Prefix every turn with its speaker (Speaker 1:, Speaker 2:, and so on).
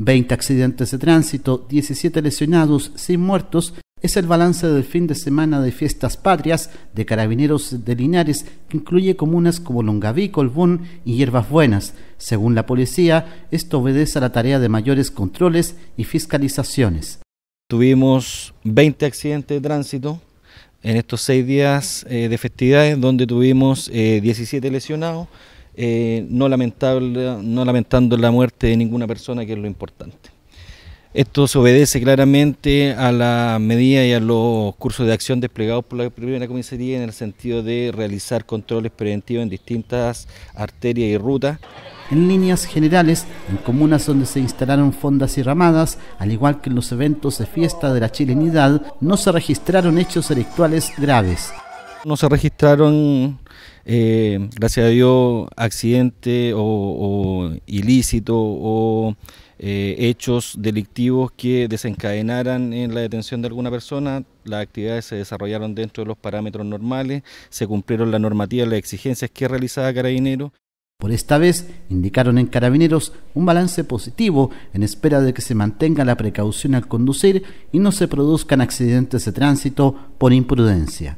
Speaker 1: 20 accidentes de tránsito, 17 lesionados, 6 muertos, es el balance del fin de semana de fiestas patrias de carabineros de Linares, que incluye comunas como Longaví, Colbún y Hierbas Buenas. Según la policía, esto obedece a la tarea de mayores controles y fiscalizaciones. Tuvimos
Speaker 2: 20 accidentes de tránsito en estos seis días eh, de festividades, donde tuvimos 17 eh, lesionados, eh, no, lamentable, no lamentando la muerte de ninguna persona, que es lo importante. Esto se obedece claramente a la medida y a los cursos de acción desplegados por la primera comisaría en el sentido de realizar controles
Speaker 1: preventivos en distintas arterias y rutas. En líneas generales, en comunas donde se instalaron fondas y ramadas, al igual que en los eventos de fiesta de la chilenidad, no se registraron hechos electuales graves.
Speaker 3: No se registraron
Speaker 2: eh, gracias a Dios, accidente o, ilícito o eh, hechos delictivos que desencadenaran en la detención de alguna persona. Las actividades se desarrollaron dentro de los parámetros normales, se cumplieron la normativa
Speaker 1: las exigencias que realizaba Carabineros. Por esta vez, indicaron en Carabineros un balance positivo en espera de que se mantenga la precaución al conducir y no se produzcan accidentes de tránsito por imprudencia.